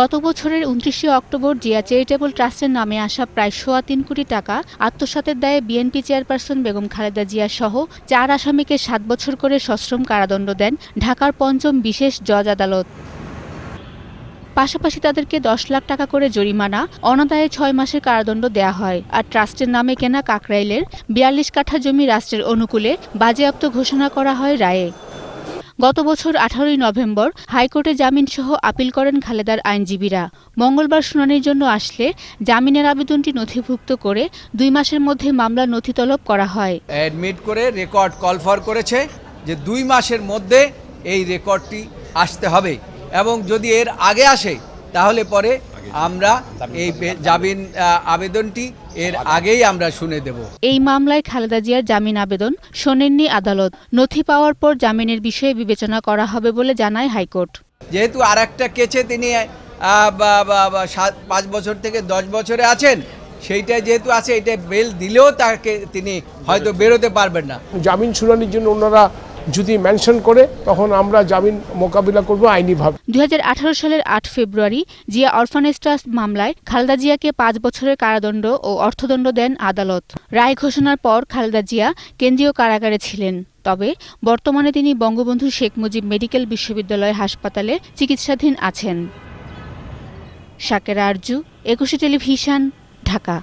গত বছরের উনত্রিশে অক্টোবর জিয়া চ্যারিটেবল ট্রাস্টের নামে আসা প্রায় সোয়া তিন কোটি টাকা আত্মসাতের দায়ে বিএনপি চেয়ারপারসন বেগম খালেদা জিয়া সহ চার আসামিকে সাত বছর করে সশ্রম কারাদণ্ড দেন ঢাকার পঞ্চম বিশেষ জজ আদালত পাশাপাশি তাদেরকে দশ লাখ টাকা করে জরিমানা অনাদায়ে ছয় মাসের কারাদণ্ড দেয়া হয় আর ট্রাস্টের নামে কেনা কাকরাইলের বিয়াল্লিশ কাঠা জমি রাষ্ট্রের অনুকূলে বাজেয়াপ্ত ঘোষণা করা হয় রায়ে গত বছর আঠারোই নভেম্বর হাইকোর্টে জামিনসহ আপিল করেন খালেদার আইনজীবীরা মঙ্গলবার শুনানির জন্য আসলে জামিনের আবেদনটি নথিভুক্ত করে দুই মাসের মধ্যে মামলার নথি তলব করা হয় অ্যাডমিট করে রেকর্ড কলফর করেছে যে দুই মাসের মধ্যে এই রেকর্ডটি আসতে হবে এবং যদি এর আগে আসে তাহলে পরে আমরা এই জামিন আবেদনটি এর আগেই আমরা শুনে দেব এই মামলায় খালেদা জিয়ার জামিন আবেদন শোনেননি আদালত নথি পাওয়ার পর জামিনের বিষয়ে বিবেচনা করা হবে বলে জানায় হাইকোর্ট যেহেতু আর একটা কেছে তিনি পাঁচ বছর থেকে দশ বছরে আছেন সেইটা যেহেতু আছে এটা বেল দিলেও তাকে তিনি হয়তো বেরোতে পারবেন না জামিন শুনানির জন্য ওনারা যদি মেনশন করে তখন আমরা জামিন মোকাবিলা করব আইনিভাবে দুই সালের আট ফেব্রুয়ারি জিয়া অরফানেজ ট্রাস্ট মামলায় খালেদা জিয়াকে পাঁচ বছরের কারাদণ্ড ও অর্থদণ্ড দেন আদালত রায় ঘোষণার পর খালেদা জিয়া কেন্দ্রীয় কারাগারে ছিলেন তবে বর্তমানে তিনি বঙ্গবন্ধু শেখ মুজিব মেডিকেল বিশ্ববিদ্যালয় হাসপাতালে চিকিৎসাধীন আছেন সাকেরা আরজু একুশে টেলিভিশন ঢাকা